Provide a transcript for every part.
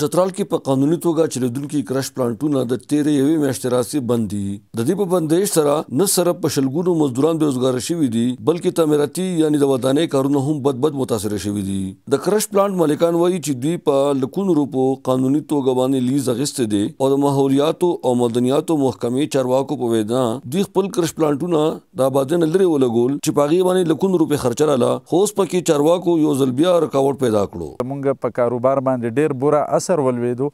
چترال کې په قانوني توګه چلیدونکو کرش پلانټونه د 13 یوې میاشتې راسي بند دي د دې په بندیش سره نه سره په شلګونو مزدوران بیروزګار شوي دي بلکې تعمیراتي یعنی د ودانې کارونه هم بدبد متاثر شوي دي د کرش پلانټ مالکان وایي چې دوی په لکونو روپو قانوني توګه باندې لیز اخیسته دي او د ماحولیاتو او مدنیاتو محکمې چارواکو په وینا دوی خپل کرش پلانټونه د آبادین لري ولګول چې پاغي باندې لکونو روپې خرچه رااله هوس پکې چارواکو یو ځل بیا رکاوټ پیدا کړو موږ په کاروبار باندې ډېر بوره اثر سر ولوېدو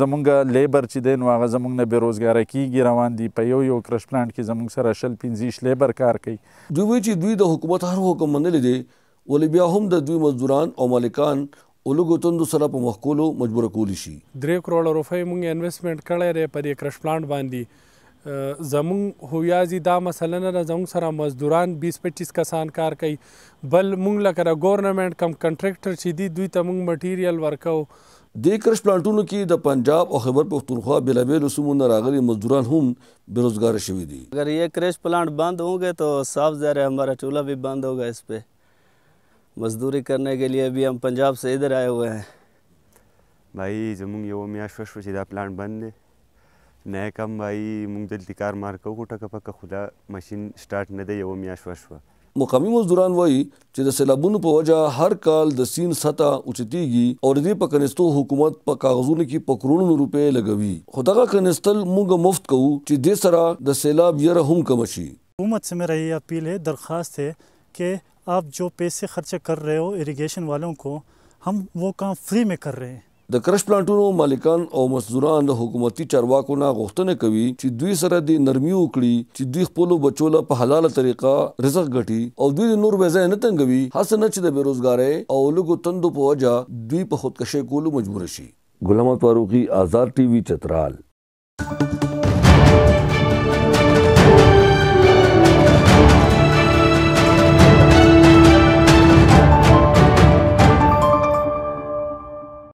زمونږ لیبر چې دی نو هغه زمونږ نه بېروزګاره کېږي روان دي په یو یو کرش پلانټ کې زمونږ سره شل پنځه شل لیبر کار کوي دوی وایي چې دوی د حکومت هر حکم منلی دی ولې بیا هم د دوی مزدوران او مالکان اولګو توند سره په محکولو مجبور کولی شي 3 کروڑ روپۍ مونږ انویسټمنټ کړی دی په دې کرش پلانټ باندې زمون هویازي دا مثلا نه زمون سره مزدوران 20 25 کسان کار کوي بل مونږ لکه ګورنمنت کم کنټراکټر چې دی دوی ته مونږ مټیریل ورکو د کرش پلانټونو کې د پنجاب او خیبر پختونخوا بلابل سمون راغلي مزدوران هم بیروزګار شوي دي اگر یہ کرش پلانٹ بند ہوंगे تو صاف ظاهر ہے ہمارا چولہا بھی بند ہوگا اس پہ مزدوری کرنے کے لیے ابھی ہم پنجاب سے ادھر آئے ہوئے ہیں بھائی زمونږ یو میاشت شوه چې دا پلانټ بند دی نه کم وایي موږ دلته کار مار کوو ټکه پکه خدا ماشين سٹارټ نه دی یو میاش وشو مقامی مزدوران وایي چې د سیلابونو په وجه هر کال د سین سطح اوچتیږي او د دې په کنيستو حکومت په کاغذونو کې په کرونو روپې لګوي خو دغه کنيستل موږ مفت کوو چې د سره د سیلاب یره هم کم شي حکومت سے میرا یہ اپیل ہے درخواست ہے کہ آپ جو پیسے خرچ کر رہے ہو اریگیشن والوں کو ہم وہ کام فری میں کر رہے ہیں د کرش پلانټونو مالکان او مزدوران له حکومتي چارواکو نه غوښتنه کوي چې دوی سره د نرمي وکړي چې دوی خپل بچو له په حلاله طریقه رزق ګټي او دوی نور وځه نه تنګوي حسنه چې د بیروزګارۍ او لګو تندو په وجه دوی په خودکشي کولو مجبور شي غلام فاروقی آزاد ټي وي چترال